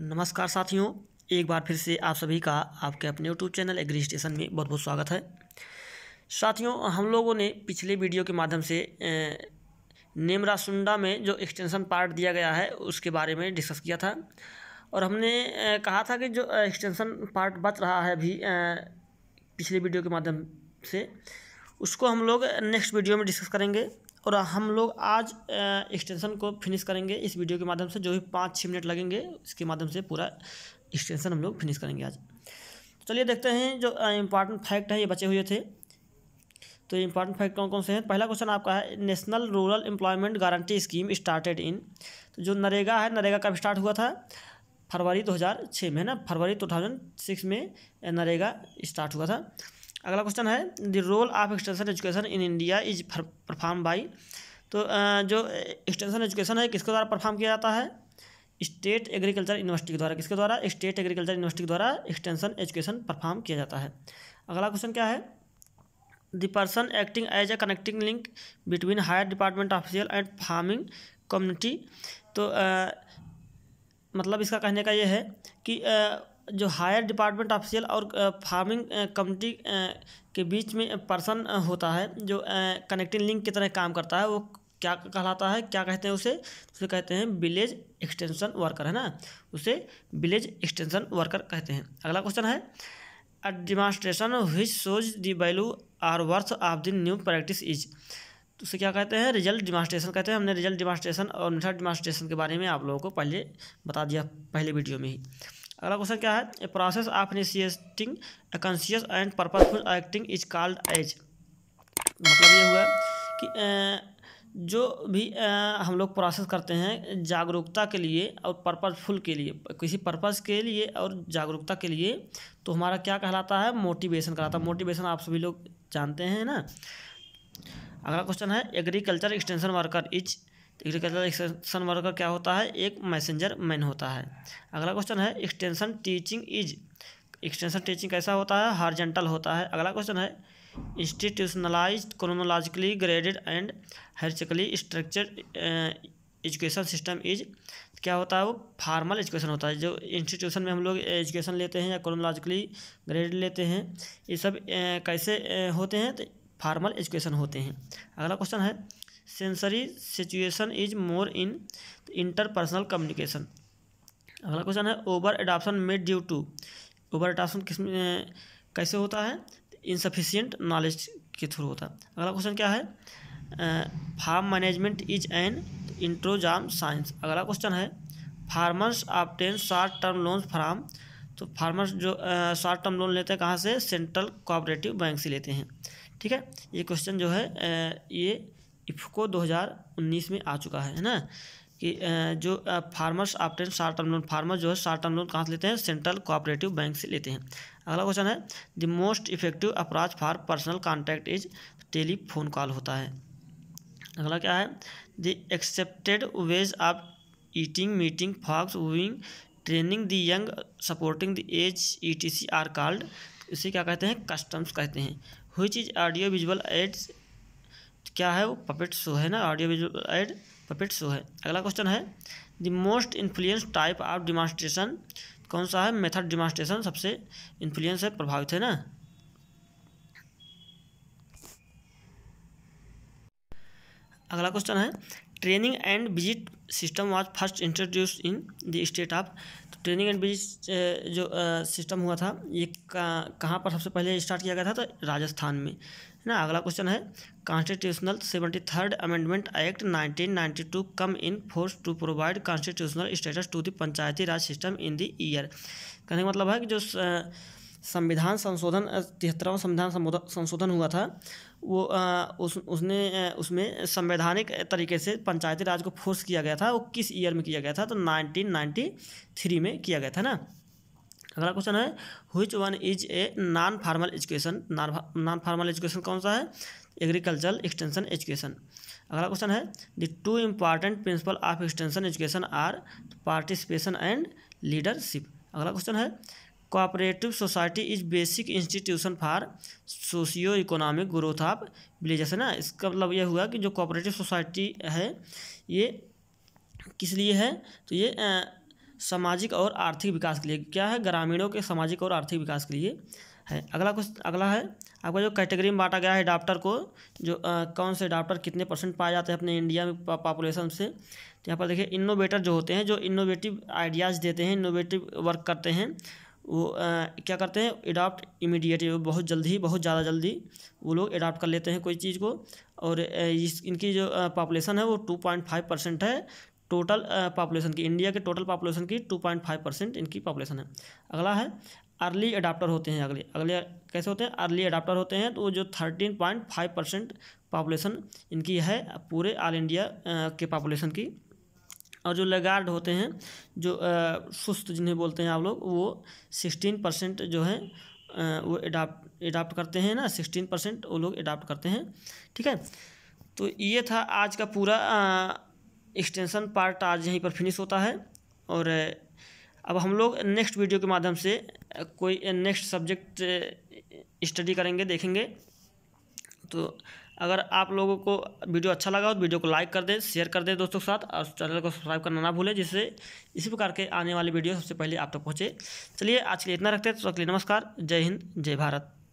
नमस्कार साथियों एक बार फिर से आप सभी का आपके अपने यूट्यूब चैनल एग्री स्टेशन में बहुत बहुत स्वागत है साथियों हम लोगों ने पिछले वीडियो के माध्यम से नेमरासुंडा में जो एक्सटेंशन पार्ट दिया गया है उसके बारे में डिस्कस किया था और हमने कहा था कि जो एक्सटेंशन पार्ट बच रहा है अभी पिछले वीडियो के माध्यम से उसको हम लोग नेक्स्ट वीडियो में डिस्कस करेंगे और हम लोग आज एक्सटेंशन को फिनिश करेंगे इस वीडियो के माध्यम से जो भी पाँच छः मिनट लगेंगे इसके माध्यम से पूरा एक्सटेंशन हम लोग फिनिश करेंगे आज चलिए देखते हैं जो इम्पॉर्टेंट फैक्ट है ये बचे हुए थे तो इम्पॉर्टेंट फैक्ट कौन कौन से हैं पहला क्वेश्चन आपका है national rural employment guarantee scheme started in तो जो नरेगा है नरेगा कब स्टार्ट हुआ था फरवरी 2006 में है ना फरवरी 2006 में नरेगा स्टार्ट हुआ था अगला क्वेश्चन है the role of extension education in India is perform by तो जो एक्सटेंशन एजुकेशन है किसके द्वारा परफॉर्म किया जाता है स्टेट एग्रीकल्चर यूनिवर्सिटी के द्वारा किसके द्वारा स्टेट एग्रीकल्चर यूनिवर्सिटी के द्वारा एक्सटेंशन एजुकेशन परफॉर्म किया जाता है अगला क्वेश्चन क्या है the person acting as a connecting link between higher department official and farming community तो आ, मतलब इसका कहने का ये है कि आ, जो हायर डिपार्टमेंट ऑफिशियल और फार्मिंग कमिटी के बीच में पर्सन होता है जो कनेक्टिंग लिंक की तरह काम करता है वो क्या कहलाता है क्या कहते हैं उसे उसे कहते हैं विलेज एक्सटेंशन वर्कर है ना उसे विलेज एक्सटेंशन वर्कर कहते हैं अगला क्वेश्चन है a demonstration which shows the value or worth of the new practice is तो उसे क्या कहते हैं रिजल्ट डिमॉन्स्ट्रेशन कहते हैं हमने रिजल्ट डिमॉन्स्ट्रेशन और मेथड डिमॉन्स्ट्रेशन के बारे में आप लोगों को पहले बता दिया पहले वीडियो में ही अगला क्वेश्चन क्या है a process of initiating a conscious and purposeful acting is called as मतलब ये हुआ कि जो भी हम लोग प्रोसेस करते हैं जागरूकता के लिए और पर्पजफुल के लिए किसी पर्पज़ के लिए और जागरूकता के लिए तो हमारा क्या कहलाता है मोटिवेशन कहलाता है मोटिवेशन आप सभी लोग जानते हैं ना अगला क्वेश्चन है agriculture extension worker is agriculture तो वर्कर क्या होता है एक मैसेंजर मैन होता है अगला क्वेश्चन है extension teaching is extension teaching कैसा होता है हारजेंटल होता है अगला क्वेश्चन है institutionalize chronologically graded and hierarchically structure education system is क्या होता है वो फार्मल एजुकेशन होता है जो इंस्टीट्यूशन में हम लोग एजुकेशन लेते हैं या क्रोनोलॉजिकली ग्रेड लेते हैं ये सब eh, कैसे eh, होते हैं तो फार्मल एजुकेशन होते हैं अगला क्वेश्चन है sensory situation is more in interpersonal communication अगला क्वेश्चन है over adoption made due to over adoption किस कैसे होता है इनसफिशियंट नॉलेज के थ्रू होता है अगला क्वेश्चन क्या है farm management is an integrating science अगला क्वेश्चन है farmers obtain short term loan from तो फार्मर्स जो शॉर्ट टर्म लोन लेते हैं कहाँ से सेंट्रल कोऑपरेटिव बैंक से लेते हैं ठीक है ये क्वेश्चन जो है ये इफको 2019 में आ चुका है ना कि जो farmers obtain short term loan farmer जो है शार्ट टर्म लोन कहाँ से लेते हैं सेंट्रल कोऑपरेटिव बैंक से लेते हैं अगला क्वेश्चन है the most effective approach for personal contact is telephone call होता है अगला क्या है the accepted ways of eating meeting folks wooing training the young supporting the age E T C R called इसे क्या कहते हैं कस्टम्स कहते हैं हुई चीज़ ऑडियो विजुअल एड्स क्या है वो पपेट शो है ना audio visual aid puppet show है अगला क्वेश्चन है the most influence type of demonstration कौन सा है मेथड डिमॉन्स्ट्रेशन सबसे इन्फ्लुएंस है प्रभावित है ना अगला क्वेश्चन है training and visit system was first introduce in the state of training and business जो सिस्टम हुआ था ये कहाँ पर सबसे पहले स्टार्ट किया गया था तो राजस्थान में है ना अगला क्वेश्चन है constitutional seventy third amendment act nineteen ninety two come in force to provide constitutional status to the Panchayati Raj system in the year कहने का मतलब है कि जो संविधान संशोधन तिहत्तरवां संविधान संशोधन हुआ था वो आ, उस उसने उसमें संवैधानिक तरीके से पंचायती राज को फोर्स किया गया था वो किस ईयर में किया गया था तो 1993 में किया गया था ना अगला क्वेश्चन है which one is a non formal education non formal education कौन सा है एग्रीकल्चर एक्सटेंशन एजुकेशन अगला क्वेश्चन है the two important principle of extension education are participation and leadership अगला क्वेश्चन है cooperative society is basic institution for socio economic growth of villages है ना इसका मतलब यह हुआ कि जो कोऑपरेटिव सोसाइटी है ये किस लिए है तो ये आ, सामाजिक और आर्थिक विकास के लिए क्या है ग्रामीणों के सामाजिक और आर्थिक विकास के लिए है अगला कुछ अगला है आपका जो कैटेगरी में बांटा गया है डॉक्टर को जो आ, कौन से डॉक्टर कितने परसेंट पाए जाते हैं अपने इंडिया में पॉपुलेशन से तो यहाँ पर देखिए इनोवेटर जो होते हैं जो इनोवेटिव आइडियाज़ देते हैं इनोवेटिव वर्क करते हैं वो आ, क्या करते हैं अडाप्ट इमीडिएट बहुत जल्दी बहुत ज़्यादा जल्दी वो लोग अडाप्ट कर लेते हैं कोई चीज़ को और इस इनकी जो पॉपुलेशन है वो टू पॉइंट फाइव परसेंट है टोटल पॉपुलेशन की इंडिया के टोटल पॉपुलेशन की टू पॉइंट फाइव परसेंट इनकी पॉपुलेशन है अगला है अर्ली अडाप्टर होते हैं अगले अगले कैसे होते हैं अर्ली अडाप्टर होते हैं तो वो जो thirteen point five percent population इनकी है पूरे ऑल इंडिया के पॉपुलेशन की और जो लगार्ड होते हैं जो सुस्त जिन्हें बोलते हैं आप लोग वो सिक्सटीन परसेंट जो है वो एडाप्ट एडाप्ट करते हैं ना सिक्सटीन परसेंट वो लोग एडाप्ट करते हैं ठीक है तो ये था आज का पूरा एक्सटेंसन पार्ट आज यहीं पर फिनिश होता है और अब हम लोग नेक्स्ट वीडियो के माध्यम से कोई नेक्स्ट सब्जेक्ट स्टडी करेंगे देखेंगे तो अगर आप लोगों को वीडियो अच्छा लगा हो तो वीडियो को लाइक कर दें शेयर कर दें दोस्तों के साथ और चैनल को सब्सक्राइब करना ना भूलें जिससे इसी प्रकार के आने वाले वीडियो सबसे पहले आप तक तो पहुँचे चलिए आज के लिए इतना रखते हैं तो नमस्कार जय हिंद जय भारत